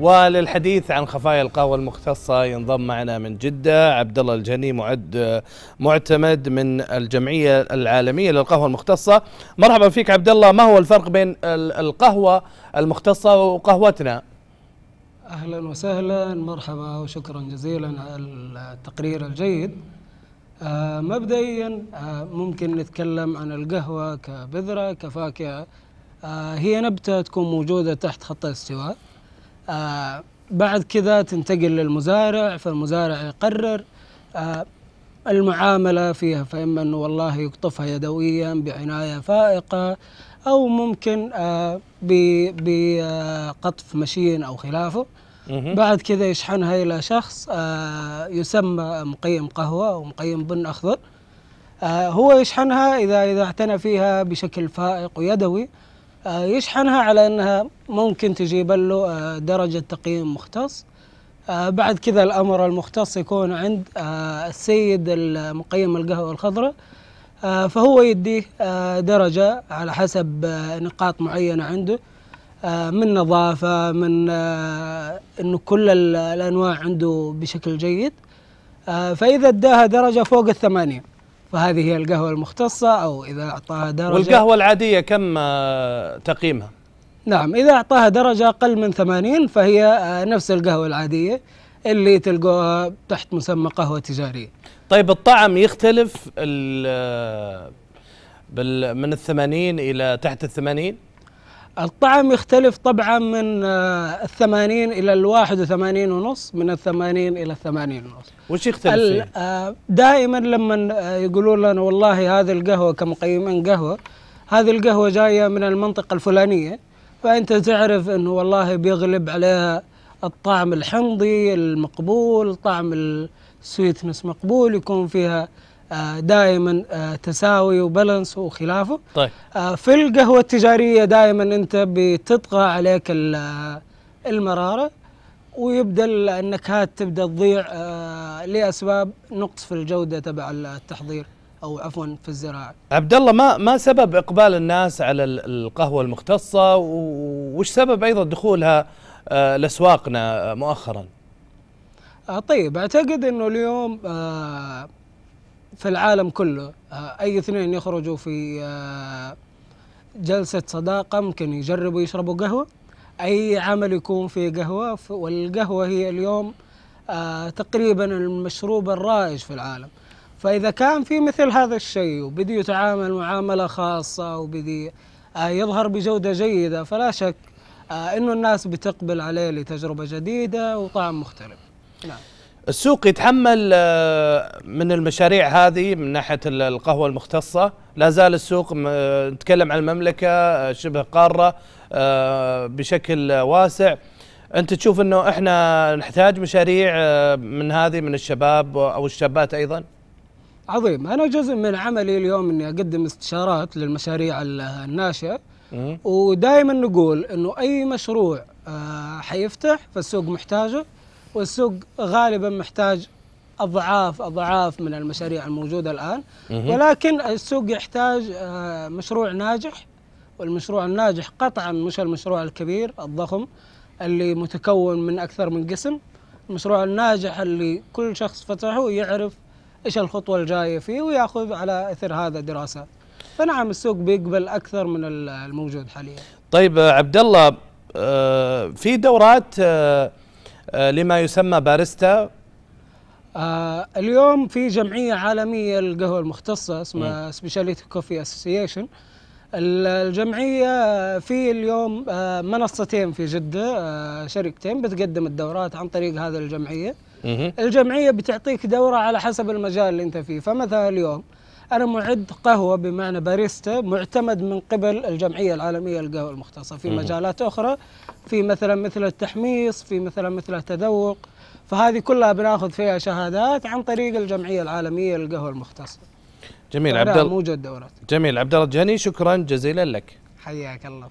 وللحديث عن خفايا القهوة المختصة ينضم معنا من جدة عبد الله الجني معد معتمد من الجمعية العالمية للقهوة المختصة مرحبا فيك عبد الله ما هو الفرق بين القهوة المختصة وقهوتنا أهلا وسهلا مرحبا وشكرا جزيلا على التقرير الجيد آه، مبدئيا آه، ممكن نتكلم عن القهوة كبذرة كفاكهة آه، هي نبتة تكون موجودة تحت خط الاستواء آه، بعد كذا تنتقل للمزارع فالمزارع يقرر آه، المعاملة فيها فإما أنه والله يقطفها يدويا بعناية فائقة أو ممكن آه، بقطف مشين أو خلافه بعد كذا يشحنها إلى شخص يسمى مقيم قهوة أو مقيم بن أخضر هو يشحنها إذا إذا اعتنى فيها بشكل فائق ويدوي آه، يشحنها على انها ممكن تجيب له آه، درجه تقييم مختص آه، بعد كذا الامر المختص يكون عند السيد المقيم القهوه الخضراء فهو يديه درجه على حسب نقاط معينه عنده من نظافه من انه كل الانواع عنده بشكل جيد فاذا اداها درجه فوق الثمانيه فهذه هي القهوة المختصة أو إذا أعطاها درجة والقهوة العادية كم آه، تقييمها؟ نعم إذا أعطاها درجة أقل من 80 فهي آه، نفس القهوة العادية اللي تلقوها تحت مسمى قهوة تجارية طيب الطعم يختلف آه، من الثمانين إلى تحت الثمانين؟ الطعم يختلف طبعا من آه، الثمانين إلى الواحد وثمانين ونص من الثمانين إلى الثمانين ونص وش يختلف آه، دائما لما آه، يقولون لنا والله هذه القهوة كمقيمين قهوة هذه القهوة جاية من المنطقة الفلانية فأنت تعرف أنه والله بيغلب عليها الطعم الحمضي المقبول طعم السويتنس مقبول يكون فيها آه، دائما آه، تساوي وبالانس وخلافه طيب آه، في القهوه التجاريه دائما انت بتطغى عليك المراره ويبدا النكهات تبدا تضيع لاسباب نقص في الجوده تبع التحضير او عفوا في الزراعه. عبد الله ما ما سبب اقبال الناس على القهوه المختصه وش سبب ايضا دخولها لاسواقنا مؤخرا؟ طيب اعتقد انه اليوم في العالم كله آه، أي اثنين يخرجوا في آه، جلسة صداقة ممكن يجربوا يشربوا قهوة أي عمل يكون فيه قهوة والقهوة هي اليوم آه، تقريبا المشروب الرائج في العالم فإذا كان في مثل هذا الشيء وبدي يتعامل معاملة خاصة وبدي يظهر بجودة جيدة فلا شك أنه الناس بتقبل عليه لتجربة جديدة وطعم مختلف نعم السوق يتحمل آه، من المشاريع هذه من ناحيه القهوه المختصه لا زال السوق آه، نتكلم عن المملكه آه، شبه قاره بشكل واسع انت تشوف انه احنا نحتاج مشاريع من هذه من الشباب او الشابات ايضا عظيم انا جزء من عملي اليوم اني اقدم استشارات للمشاريع الناشئه ودائما نقول انه اي مشروع حيفتح فالسوق محتاجه والسوق غالبا محتاج اضعاف اضعاف من المشاريع الموجوده الان ولكن السوق يحتاج آه، مشروع ناجح والمشروع الناجح قطعا مش المشروع الكبير الضخم اللي متكون من اكثر من قسم المشروع الناجح اللي كل شخص فتحه يعرف ايش الخطوه الجايه فيه وياخذ على اثر هذا دراسات فنعم السوق بيقبل اكثر من الموجود حاليا طيب عبد الله آه، في دورات آه، آه، لما يسمى باريستا آه، اليوم في جمعيه عالميه للقهوه المختصه اسمها سبيشاليتي كوفي اسوسيشن الجمعيه في اليوم آه، منصتين في جده شركتين بتقدم الدورات عن طريق هذه الجمعيه الجمعيه بتعطيك دوره على حسب المجال اللي انت فيه فمثلا اليوم أنا معد قهوة بمعنى باريستا معتمد من قبل الجمعية العالمية للقهوة المختصة في مجالات أخرى في مثلا مثل التحميص في مثلا مثل التذوق فهذه كلها بناخذ فيها شهادات عن طريق الجمعية العالمية للقهوة المختصة جميل عبد الله موجود دورات جميل عبد الله جاني شكرا جزيلا لك حياك الله